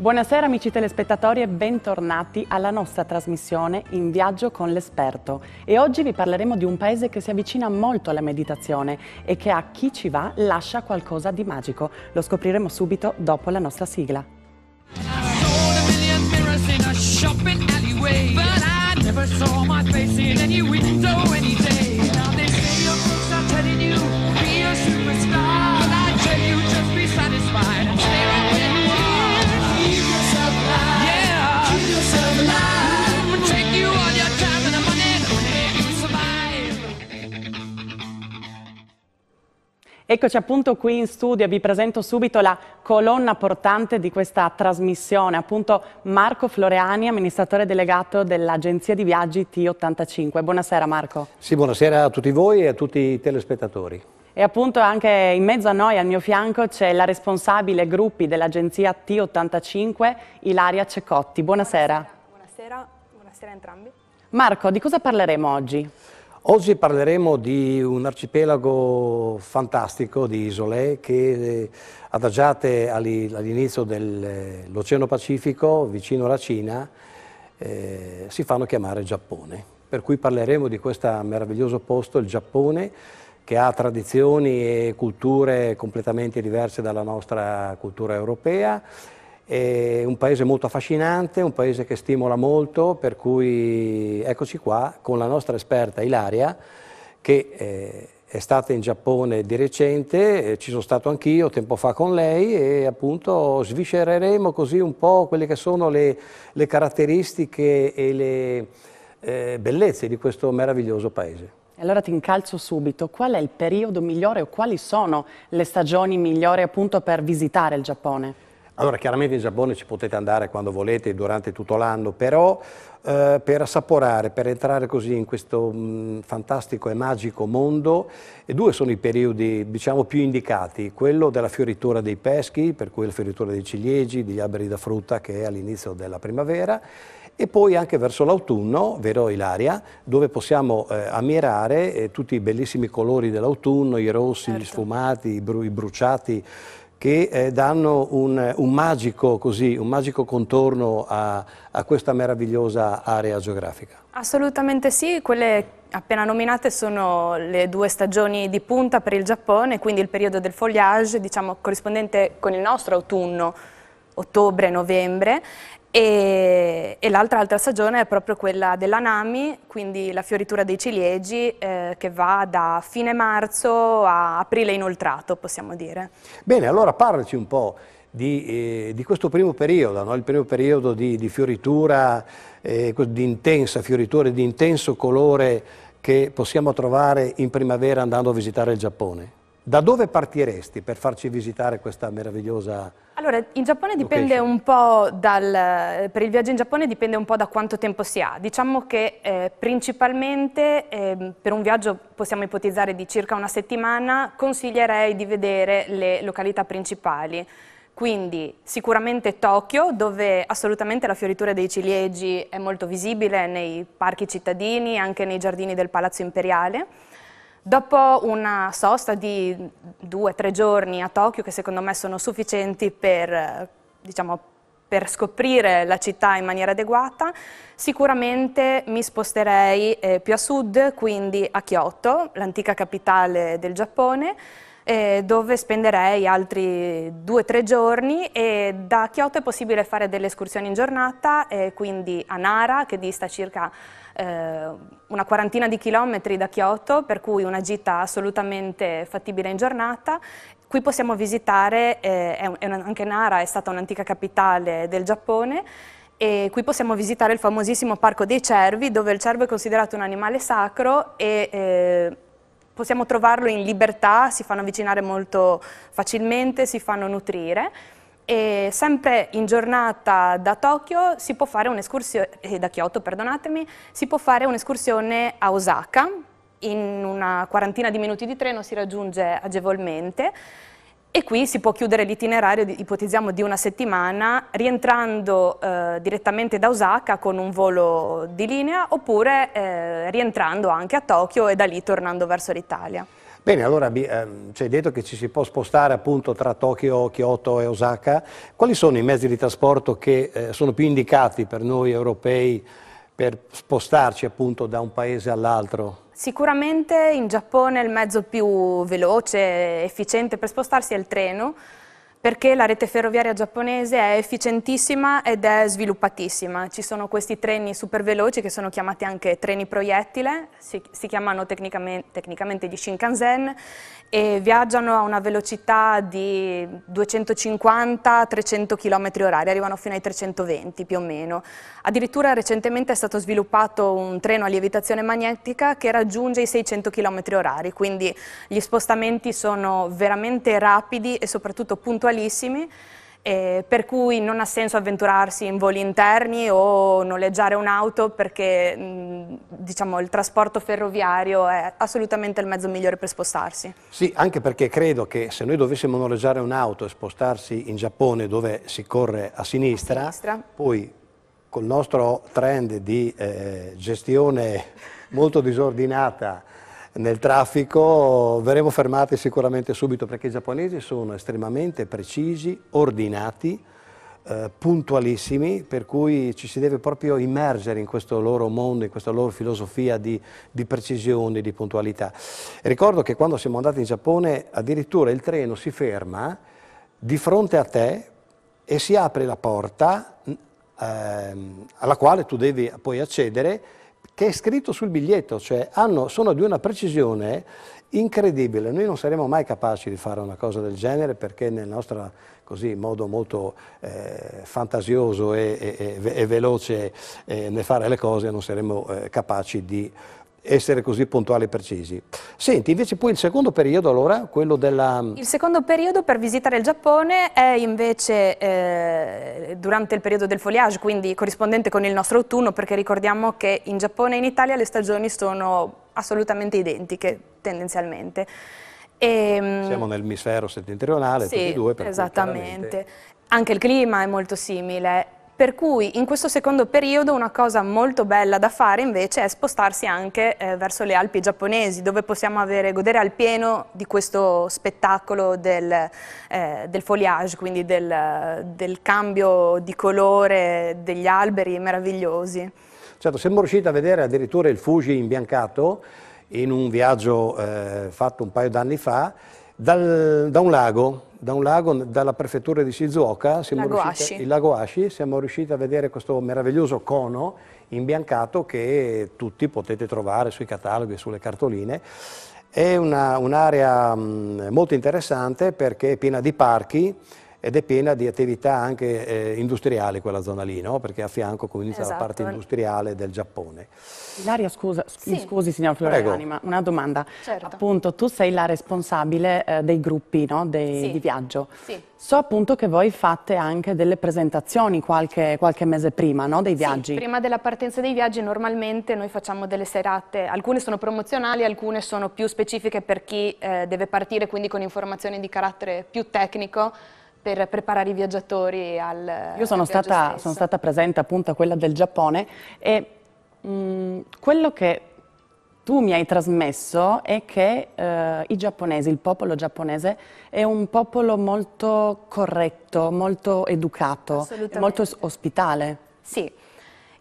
Buonasera amici telespettatori e bentornati alla nostra trasmissione In viaggio con l'esperto e oggi vi parleremo di un paese che si avvicina molto alla meditazione e che a chi ci va lascia qualcosa di magico. Lo scopriremo subito dopo la nostra sigla. I Eccoci appunto qui in studio e vi presento subito la colonna portante di questa trasmissione, appunto Marco Floreani, amministratore delegato dell'agenzia di viaggi T85. Buonasera Marco. Sì, buonasera a tutti voi e a tutti i telespettatori. E appunto anche in mezzo a noi, al mio fianco, c'è la responsabile gruppi dell'agenzia T85, Ilaria Cecotti. Buonasera. Buonasera, buonasera, a entrambi. Marco, di cosa parleremo oggi? Oggi parleremo di un arcipelago fantastico di isole che eh, adagiate all'inizio dell'Oceano eh, Pacifico, vicino alla Cina, eh, si fanno chiamare Giappone. Per cui parleremo di questo meraviglioso posto, il Giappone, che ha tradizioni e culture completamente diverse dalla nostra cultura europea è un paese molto affascinante, un paese che stimola molto, per cui eccoci qua con la nostra esperta Ilaria che eh, è stata in Giappone di recente, eh, ci sono stato anch'io tempo fa con lei e appunto sviscereremo così un po' quelle che sono le, le caratteristiche e le eh, bellezze di questo meraviglioso paese. Allora ti incalzo subito, qual è il periodo migliore o quali sono le stagioni migliori appunto per visitare il Giappone? Allora chiaramente in Giappone ci potete andare quando volete durante tutto l'anno, però eh, per assaporare, per entrare così in questo mh, mm, fantastico e magico mondo, e due sono i periodi diciamo più indicati, quello della fioritura dei peschi, per cui la fioritura dei ciliegi, degli alberi da frutta che è all'inizio della primavera, e poi anche verso l'autunno, vero Ilaria, dove possiamo eh, ammirare eh, tutti i bellissimi colori dell'autunno, i rossi, certo. gli sfumati, i, bru i bruciati, che eh, danno un, eh, un, magico così, un, magico, contorno a, a questa meravigliosa area geografica. Assolutamente sì, quelle appena nominate sono le due stagioni di punta per il Giappone, quindi il periodo del foliage, diciamo corrispondente con il nostro autunno, ottobre-novembre, e, e l'altra stagione è proprio quella della Nami, quindi la fioritura dei ciliegi, eh, che va da fine marzo a aprile inoltrato, possiamo dire. Bene, allora parlaci un po' di, eh, di questo primo periodo, no? il primo periodo di, di fioritura, eh, di intensa fioritura, di intenso colore che possiamo trovare in primavera andando a visitare il Giappone. Da dove partiresti per farci visitare questa meravigliosa allora, in Giappone dipende location. un po' dal, per il viaggio in Giappone dipende un po' da quanto tempo si ha. Diciamo che eh, principalmente eh, per un viaggio possiamo ipotizzare di circa una settimana, consiglierei di vedere le località principali. Quindi sicuramente Tokyo, dove assolutamente la fioritura dei ciliegi è molto visibile nei parchi cittadini, anche nei giardini del Palazzo Imperiale. Dopo una sosta di due o tre giorni a Tokyo, che secondo me sono sufficienti per, diciamo, per scoprire la città in maniera adeguata, sicuramente mi sposterei eh, più a sud, quindi a Kyoto, l'antica capitale del Giappone, eh, dove spenderei altri due o tre giorni e da Kyoto è possibile fare delle escursioni in giornata, eh, quindi a Nara che dista circa eh, una quarantina di chilometri da Kyoto, per cui una gita assolutamente fattibile in giornata. Qui possiamo visitare, eh, è un, è un, anche Nara è stata un'antica capitale del Giappone, e qui possiamo visitare il famosissimo Parco dei Cervi, dove il cervo è considerato un animale sacro e eh, possiamo trovarlo in libertà, si fanno avvicinare molto facilmente, si fanno nutrire e sempre in giornata da Tokyo si può fare un'escursione, eh, da Kyoto perdonatemi, si può fare un'escursione a Osaka, in una quarantina di minuti di treno si raggiunge agevolmente e qui si può chiudere l'itinerario, ipotizziamo, di una settimana, rientrando eh, direttamente da Osaka con un volo di linea oppure eh, rientrando anche a Tokyo e da lì tornando verso l'Italia. Bene, allora ehm, ci hai detto che ci si può spostare appunto tra Tokyo, Kyoto e Osaka. Quali sono i mezzi di trasporto che eh, sono più indicati per noi europei per spostarci appunto da un paese all'altro? Sicuramente in Giappone il mezzo più veloce, e efficiente per spostarsi è il treno, perché la rete ferroviaria giapponese è efficientissima ed è sviluppatissima. Ci sono questi treni super veloci che sono chiamati anche treni proiettile, si, si chiamano tecnicamente, tecnicamente, gli Shinkansen e viaggiano a una velocità di 250-300 km h arrivano fino ai 320 più o meno. Addirittura recentemente è stato sviluppato un treno a lievitazione magnetica che raggiunge i 600 km h quindi gli spostamenti sono veramente rapidi e soprattutto puntuali puntualissimi, eh, per cui non ha senso avventurarsi in voli interni o noleggiare un'auto perché mh, mm, diciamo, il trasporto ferroviario è assolutamente il mezzo migliore per spostarsi. Sì, anche perché credo che se noi dovessimo noleggiare un'auto e spostarsi in Giappone dove si corre a sinistra, a sinistra. poi col nostro trend di eh, gestione molto disordinata nel traffico, verremo fermati sicuramente subito perché i giapponesi sono estremamente precisi, ordinati, eh, puntualissimi, per cui ci si deve proprio immergere in questo loro mondo, in questa loro filosofia di, di precisione, di puntualità. E ricordo che quando siamo andati in Giappone addirittura il treno si ferma di fronte a te e si apre la porta eh, alla quale tu devi poi accedere che è scritto sul biglietto, cioè hanno, sono di una precisione incredibile. Noi non saremo mai capaci di fare una cosa del genere perché nel nostro così, modo molto eh, fantasioso e, e, e veloce eh, nel fare le cose non saremmo eh, capaci di essere così puntuali e precisi. Senti, invece poi il secondo periodo allora, quello della... Mm, il secondo periodo per visitare il Giappone è invece eh, durante il periodo del foliage, quindi corrispondente con il nostro autunno, perché ricordiamo che in Giappone e in Italia le stagioni sono assolutamente identiche, tendenzialmente. E, ehm, Siamo nell'emisfero settentrionale, sì, tutti e due. Per esattamente. Anche il clima è molto simile per cui in questo secondo periodo una cosa molto bella da fare invece è spostarsi anche eh, verso le Alpi giapponesi, dove possiamo avere, godere al pieno di questo spettacolo del, eh, del foliage, quindi del, del cambio di colore degli alberi meravigliosi. Certo, siamo riusciti a vedere addirittura il Fuji imbiancato in un viaggio eh, fatto un paio d'anni fa dal, da, un lago, da, un lago, dalla prefettura di Shizuoka, lago riusciti, il lago Ashi, siamo riusciti a vedere questo meraviglioso cono imbiancato che tutti potete trovare sui cataloghi e sulle cartoline. È un'area un mm, molto interessante perché è piena di parchi, ed è piena di attività anche eh, industriali quella zona lì, no? perché a fianco comincia esatto. la parte industriale del Giappone. Ilaria, scusa, sc sì. scusi signor Floriani, ma una domanda. Certo. Appunto, tu sei la responsabile eh, dei gruppi no? dei, sì. di viaggio. Sì. So appunto che voi fate anche delle presentazioni qualche, qualche mese prima no? dei viaggi. Sì, prima della partenza dei viaggi normalmente noi facciamo delle serate, alcune sono promozionali, alcune sono più specifiche per chi eh, deve partire, quindi con informazioni di carattere più tecnico per preparare i viaggiatori al Io sono, al stata, sono stata, presente appunto a quella del Giappone e mh, quello che tu mi hai trasmesso è che eh, i giapponesi, il popolo giapponese è un popolo molto corretto, molto educato, molto ospitale. Sì,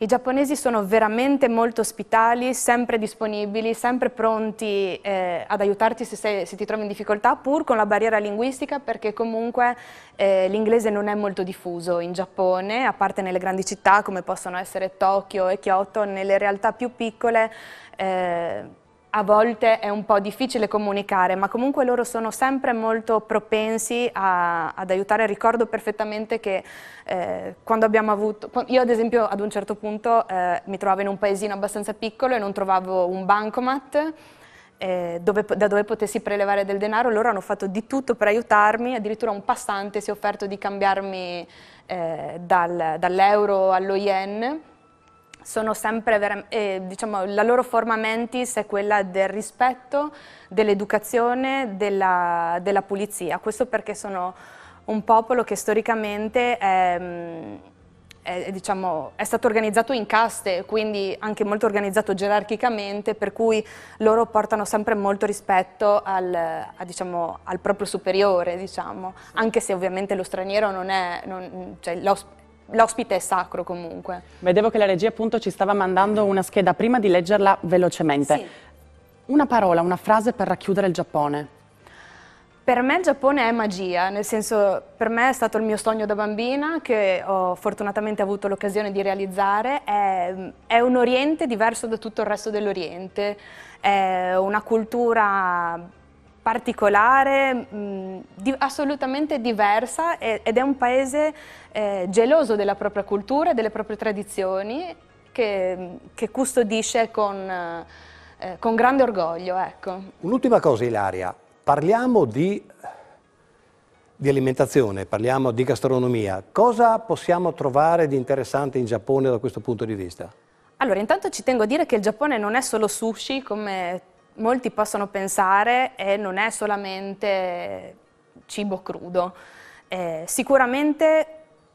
i giapponesi sono veramente molto ospitali, sempre disponibili, sempre pronti eh, ad aiutarti se, sei, se, ti trovi in difficoltà, pur con la barriera linguistica, perché comunque eh, l'inglese non è molto diffuso in Giappone, a parte nelle grandi città come possono essere Tokyo e Kyoto, nelle realtà più piccole eh, a volte è un po' difficile comunicare, ma comunque loro sono sempre molto propensi a, ad aiutare. Ricordo perfettamente che eh, quando abbiamo avuto, io ad esempio ad un certo punto eh, mi trovavo in un paesino abbastanza piccolo e non trovavo un bancomat eh, dove, da dove potessi prelevare del denaro, loro hanno fatto di tutto per aiutarmi, addirittura un passante si è offerto di cambiarmi eh, dal, dall'euro allo yen sono sempre, eh, diciamo, la loro forma mentis è quella del rispetto, dell'educazione, della, della, pulizia. Questo perché sono un popolo che storicamente è, mm, è, diciamo, è stato organizzato in caste, quindi anche molto organizzato gerarchicamente, per cui loro portano sempre molto rispetto al, a, diciamo, al proprio superiore, diciamo, anche se ovviamente lo straniero non è, non, cioè, l'ospite è sacro comunque. Vedevo che la regia appunto ci stava mandando una scheda, prima di leggerla velocemente. Sì. Una parola, una frase per racchiudere il Giappone. Per me il Giappone è magia, nel senso per me è stato il mio sogno da bambina che ho fortunatamente avuto l'occasione di realizzare, è, è, un Oriente diverso da tutto il resto dell'Oriente, è una cultura particolare, mh, mm, di, assolutamente diversa e, ed è un paese eh, geloso della propria cultura, e delle proprie tradizioni che, mm, che custodisce con, eh, eh, con, grande orgoglio. Ecco. Un'ultima cosa Ilaria, parliamo di, di alimentazione, parliamo di gastronomia, cosa possiamo trovare di interessante in Giappone da questo punto di vista? Allora, intanto ci tengo a dire che il Giappone non è solo sushi, come molti possono pensare eh, non è solamente cibo crudo. Eh, sicuramente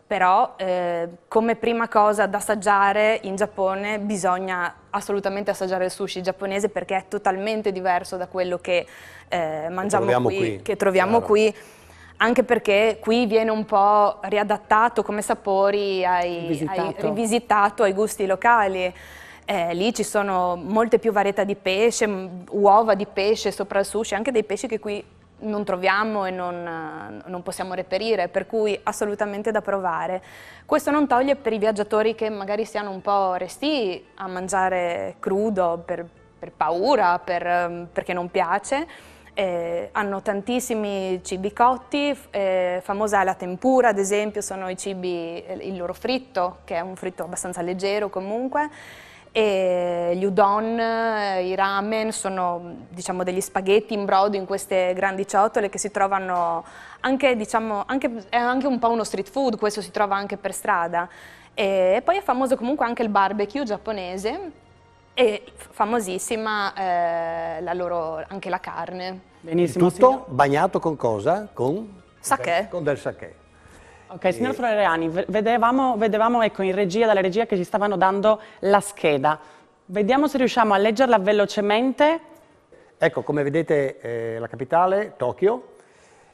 però eh, come prima cosa da assaggiare in Giappone bisogna assolutamente assaggiare il sushi giapponese perché è totalmente diverso da quello che eh, mangiamo troviamo qui, qui, che troviamo claro. qui anche perché qui viene un po' riadattato come sapori, ai, rivisitato ai, rivisitato ai gusti locali eh, lì ci sono molte più varietà di pesce, uova di pesce sopra il sushi, anche dei pesci che qui non troviamo e non, eh, non, possiamo reperire, per cui assolutamente da provare. Questo non toglie per i viaggiatori che magari siano un po' resti a mangiare crudo per, per paura, per, ehm, perché non piace. Eh, hanno tantissimi cibi cotti, eh, famosa è la tempura ad esempio, sono i cibi, il loro fritto, che è un fritto abbastanza leggero comunque e gli udon, eh, i ramen sono diciamo, degli spaghetti in brodo in queste grandi ciotole che si trovano anche, diciamo, anche, è anche un po' uno street food, questo si trova anche per strada. E poi è famoso comunque anche il barbecue giapponese e famosissima eh, la loro, anche la carne. Benissimo. tutto signor. bagnato con cosa? Con? Sake. Con del sake. Ok, signor e... Floriani, vedevamo, vedevamo ecco, in regia, dalla regia che ci stavano dando la scheda. Vediamo se riusciamo a leggerla velocemente. Ecco, come vedete eh, la capitale, Tokyo,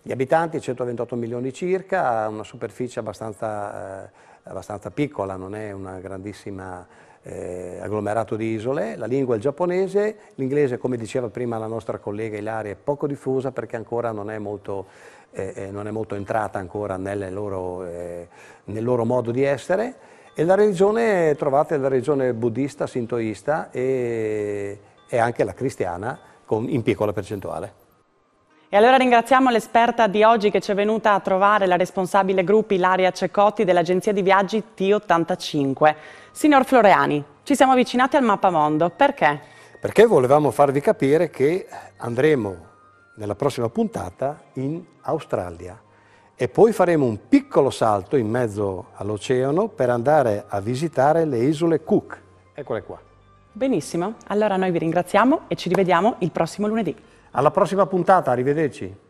gli abitanti 128 milioni circa, una superficie abbastanza, eh, abbastanza piccola, non è una grandissima eh, agglomerato di isole, la lingua è il giapponese, l'inglese come diceva prima la nostra collega Ilaria è poco diffusa perché ancora non è molto, eh, eh non è molto entrata ancora loro, eh, nel loro modo di essere e la religione trovate la religione buddista, sintoista e, e anche la cristiana con, in piccola percentuale. E allora ringraziamo l'esperta di oggi che ci è venuta a trovare, la responsabile gruppi Ilaria Cecotti dell'agenzia di viaggi T85. Signor Floreani, ci siamo avvicinati al mappamondo, perché? Perché volevamo farvi capire che andremo nella prossima puntata in Australia e poi faremo un piccolo salto in mezzo all'oceano per andare a visitare le isole Cook. Eccole qua. Benissimo, allora noi vi ringraziamo e ci rivediamo il prossimo lunedì. Alla prossima puntata, arrivederci.